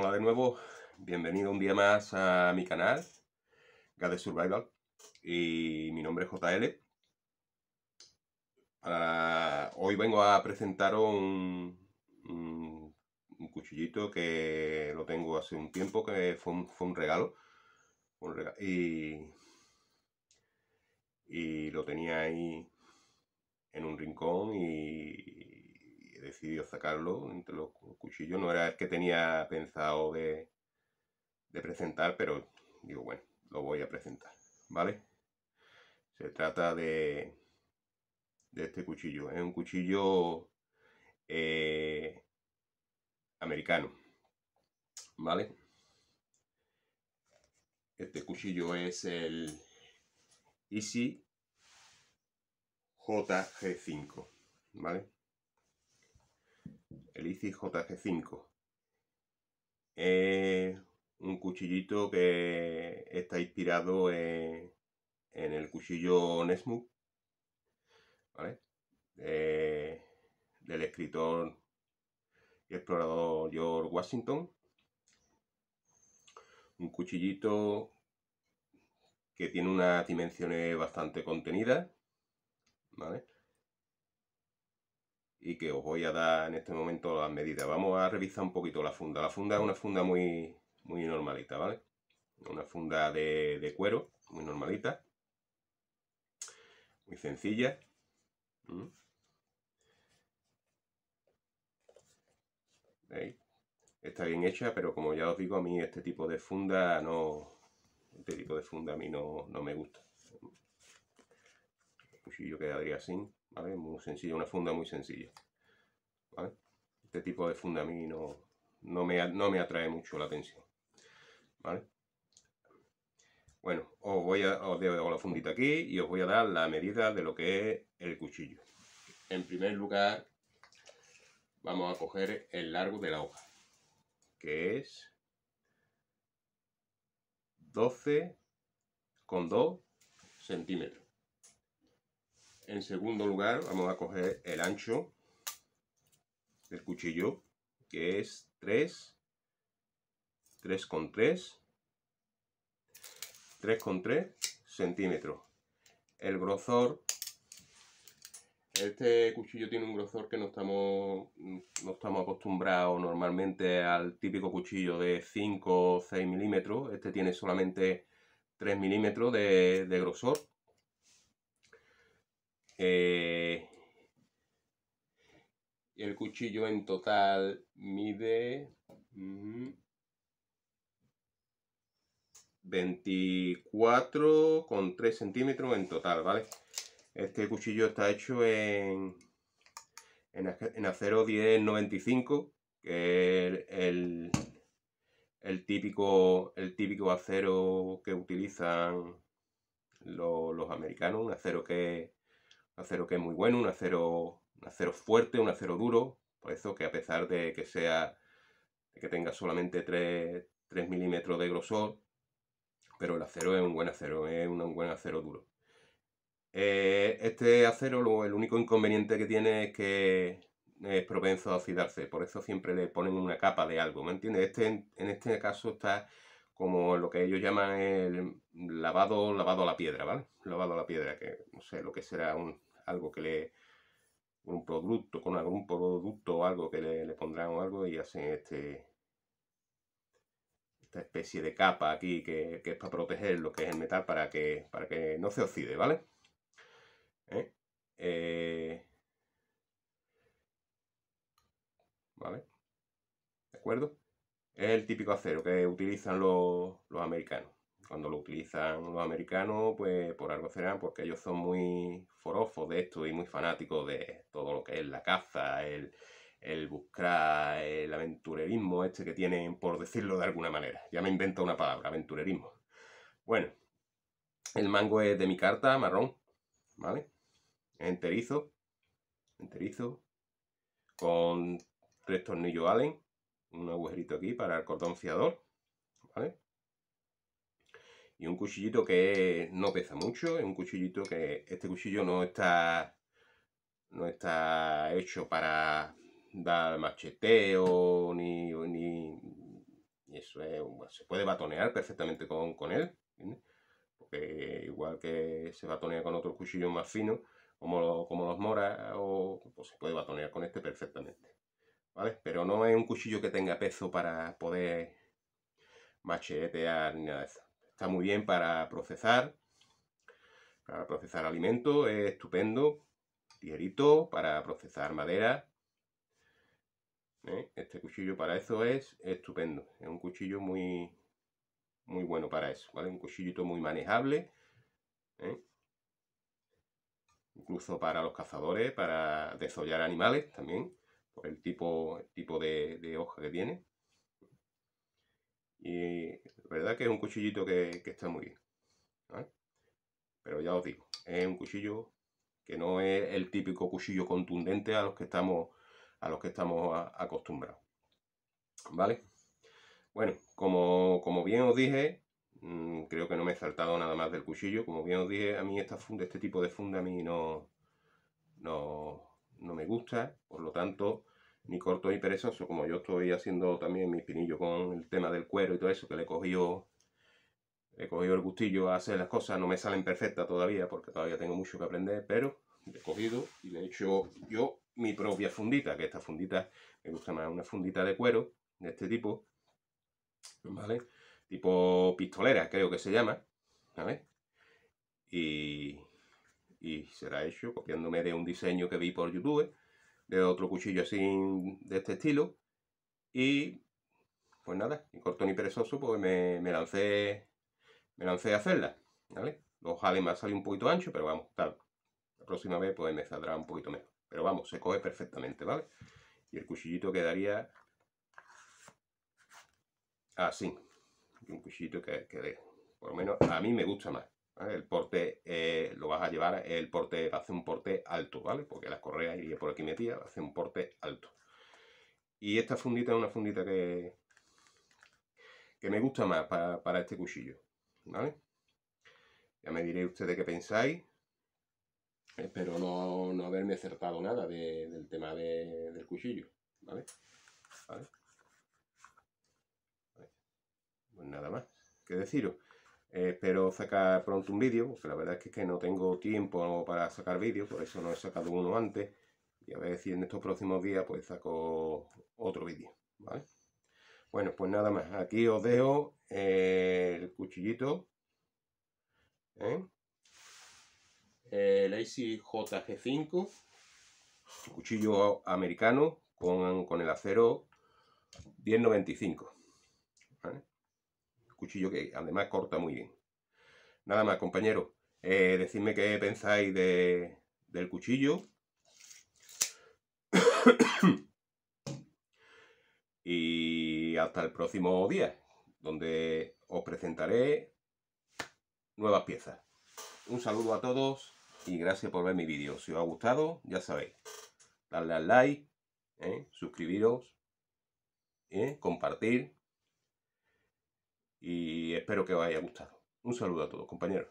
Hola de nuevo, bienvenido un día más a mi canal, Gade Survival, y mi nombre es JL. Ah, hoy vengo a presentaros un, cuchillito que lo tengo hace un tiempo, que fue un, regalo, y, y lo tenía ahí en un rincón y, decidió sacarlo entre los cuchillos. No era el que tenía pensado de, presentar, pero digo, bueno, lo voy a presentar, ¿vale? Se trata de, este cuchillo. Es un cuchillo eh, americano, ¿vale? Este cuchillo es el Easy JG5, ¿vale? el ICI JG5. es un cuchillito que está inspirado en, el cuchillo Nesmuk, eh, del escritor y explorador George Washington. Un cuchillito que tiene unas dimensiones bastante contenidas, y que os voy a dar en este momento las medidas. Vamos a revisar un poquito la funda. La funda es una funda muy, muy normalita, ¿vale? Una funda de, cuero, muy normalita. Muy sencilla. Mm. Está bien hecha, pero como ya os digo, a mí este tipo de funda no... Este tipo de funda a mí no, me gusta. El pues cuchillo quedaría así. Muy sencillo, una funda muy sencilla, Este tipo de funda a mí no, me, no me atrae mucho la atención, ¿vale? Bueno, os voy a os dejo la fundita aquí y os voy a dar la medida de lo que es el cuchillo. En primer lugar, vamos a coger el largo de la hoja, que es 12,2 centímetros. En segundo lugar, vamos a coger el ancho del cuchillo, que es 3, 3,3, 3 centímetros. El grosor, este cuchillo tiene un grosor que no estamos, no estamos acostumbrados normalmente al típico cuchillo de 5 o 6 milímetros. Este tiene solamente 3 milímetros de grosor eh, el cuchillo en total mide 24 con 24,3 centímetros en total, ¿vale? Este cuchillo está hecho en, en, acero 1095, que es el, el, típico, el típico acero que utilizan los, los americanos, un acero que acero que es muy bueno, un acero, un acero fuerte, un acero duro. Por eso que a pesar de que sea que tenga solamente 3, milímetros de grosor, pero el acero es un buen acero, es un, buen acero duro. Eh, este acero, el único inconveniente que tiene es que es propenso a oxidarse, por eso siempre le ponen una capa de algo, ¿me entiendes? Este, en este caso está como lo que ellos llaman el lavado, lavado a la piedra, ¿vale? Lavado a la piedra, que no sé lo que será, un, algo que le un producto con algún producto o algo que le, pondrán o algo y hacen este esta especie de capa aquí que, es para proteger lo que es el metal para que, para que no se oxide, ¿vale? ¿Eh? eh vale ¿De acuerdo? Es el típico acero que utilizan los americanos cuando lo utilizan los americanos, pues por algo será, porque ellos son muy forofos de esto y muy fanáticos de todo lo que es la caza, el, el buscar, el aventurerismo este que tienen, por decirlo de alguna manera. Ya me invento una palabra, aventurerismo. Bueno, el mango es de mi carta, marrón, ¿vale? Enterizo, enterizo, con tres tornillos Allen, un agujerito aquí para el cordón fiador, ¿vale? y un cuchillito que no pesa mucho, es un cuchillito que este cuchillo no está no está hecho para dar macheteo ni, eso se puede batonear perfectamente con, él porque igual que se batonea con otros cuchillos más finos como, como los Mora o pues se puede batonear con este perfectamente pero no es un cuchillo que tenga peso para poder machetear ni nada de eso Está muy bien para procesar, para procesar alimentos, es estupendo, ligerito, para procesar madera. ¿eh? Este cuchillo para eso es estupendo, es un cuchillo muy, muy bueno para eso, ¿vale? Un cuchillito muy manejable, ¿eh? incluso para los cazadores, para desollar animales también, por el tipo, tipo de hoja que tiene. Y verdad que es un cuchillito que, está muy bien. Pero ya os digo, es un cuchillo que no es el típico cuchillo contundente a los que estamos, a los que estamos acostumbrados. ¿Vale? Bueno, como, bien os dije, mm, creo que no me he saltado nada más del cuchillo. Como bien os dije, a mí esta funda, este tipo de funda a mí no, no, no me gusta. Por lo tanto, ni corto ni perezoso, como yo estoy haciendo también mi pinillo con el tema del cuero y todo eso, que le he cogido, he cogido el gustillo a hacer las cosas, no me salen perfectas todavía, porque todavía tengo mucho que aprender, pero he cogido y le he hecho yo mi propia fundita, que esta fundita me gusta más, una fundita de cuero, de este tipo, ¿vale? Tipo pistolera, creo que se llama, Y, y será hecho copiándome de un diseño que vi por YouTube, de otro cuchillo así de este estilo. Y pues nada, ni corto ni perezoso, pues me, lancé me lancé a hacerla, ¿vale? Los además más un poquito ancho, pero vamos, tal. La próxima vez pues me saldrá un poquito menos. Pero vamos, se coge perfectamente, ¿vale? Y el cuchillito quedaría así. Un cuchillito que, que por lo menos a mí me gusta más. El porte eh, lo vas a llevar, el porte va a hacer un porte alto, ¿vale? Porque las correas iría por aquí metida, va a hacer un porte alto. Y esta fundita es una fundita que, me gusta más para, este cuchillo, ¿vale? Ya me diréis ustedes qué pensáis. Espero no, haberme acertado nada del tema del cuchillo, ¿vale? ¿vale? Pues nada más que deciros. Eh, espero sacar pronto un vídeo, porque la verdad es que, no tengo tiempo para sacar vídeos, por eso no he sacado uno antes. Y a ver si en estos próximos días pues saco otro vídeo, Bueno, pues nada más. Aquí os dejo eh, el cuchillito. ¿eh? El acjg JG5. Cuchillo americano con, con el acero 1095 cuchillo que además corta muy bien. Nada más, compañeros. Eh, decidme qué pensáis del cuchillo. y hasta el próximo día, donde os presentaré nuevas piezas. Un saludo a todos y gracias por ver mi vídeo. Si os ha gustado, ya sabéis, darle al like, ¿eh? suscribiros, y ¿eh? compartir y espero que os haya gustado. Un saludo a todos, compañeros.